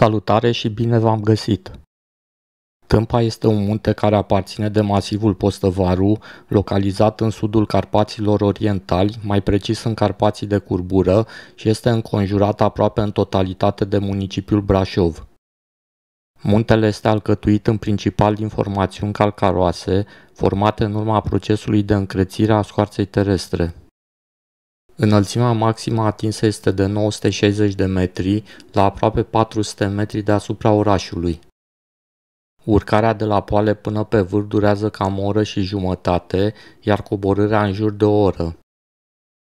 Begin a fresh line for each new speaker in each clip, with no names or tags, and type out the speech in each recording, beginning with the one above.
Salutare și bine v-am găsit! Tâmpa este un munte care aparține de masivul Postăvaru, localizat în sudul Carpaților Orientali, mai precis în Carpații de Curbură, și este înconjurat aproape în totalitate de municipiul Brașov. Muntele este alcătuit în principal din formațiuni calcaroase, formate în urma procesului de încrețire a scoarței terestre. Înălțimea maximă atinsă este de 960 de metri, la aproape 400 metri deasupra orașului. Urcarea de la poale până pe vârf durează cam o oră și jumătate, iar coborârea în jur de o oră.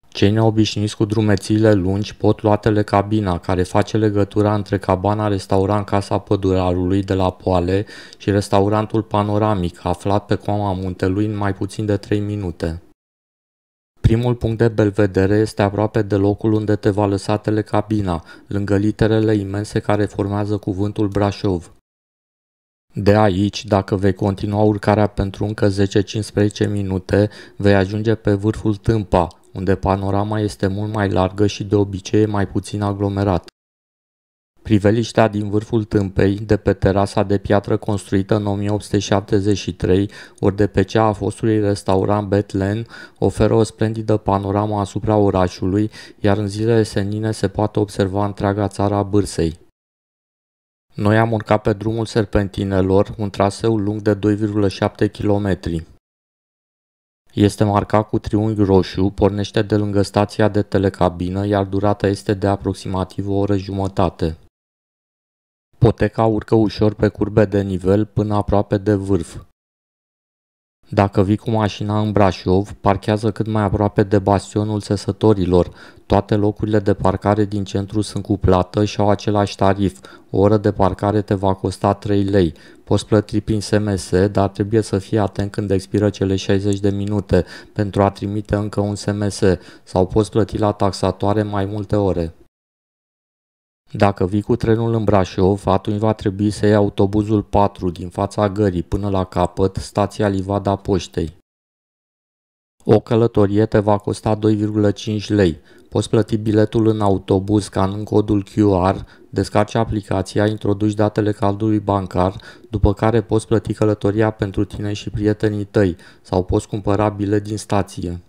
Cei neobișnuiți cu drumețiile lungi pot lua telecabina, care face legătura între cabana restaurant Casa Pădurarului de la Poale și restaurantul Panoramic, aflat pe coama muntelui în mai puțin de 3 minute. Primul punct de belvedere este aproape de locul unde te va lăsa telecabina, lângă literele imense care formează cuvântul Brașov. De aici, dacă vei continua urcarea pentru încă 10-15 minute, vei ajunge pe vârful Tâmpa, unde panorama este mult mai largă și de obicei mai puțin aglomerat. Priveliștea din vârful tâmpei, de pe terasa de piatră construită în 1873, ori de pe cea a fostului restaurant Betlen, oferă o splendidă panoramă asupra orașului, iar în zilele senine se poate observa întreaga țara Bârsei. Noi am urcat pe drumul serpentinelor, un traseu lung de 2,7 km. Este marcat cu triunghi roșu, pornește de lângă stația de telecabină, iar durata este de aproximativ o oră jumătate. Poteca urcă ușor pe curbe de nivel până aproape de vârf. Dacă vii cu mașina în Brașov, parchează cât mai aproape de bastionul sesătorilor. Toate locurile de parcare din centru sunt cu plată și au același tarif. O oră de parcare te va costa 3 lei. Poți plăti prin SMS, dar trebuie să fii atent când expiră cele 60 de minute pentru a trimite încă un SMS sau poți plăti la taxatoare mai multe ore. Dacă vii cu trenul în Brașov, atunci va trebui să iei autobuzul 4 din fața gării până la capăt, stația Livada Poștei. O călătorie te va costa 2,5 lei. Poți plăti biletul în autobuz în codul QR, descarci aplicația, introduci datele cardului bancar, după care poți plăti călătoria pentru tine și prietenii tăi sau poți cumpăra bilet din stație.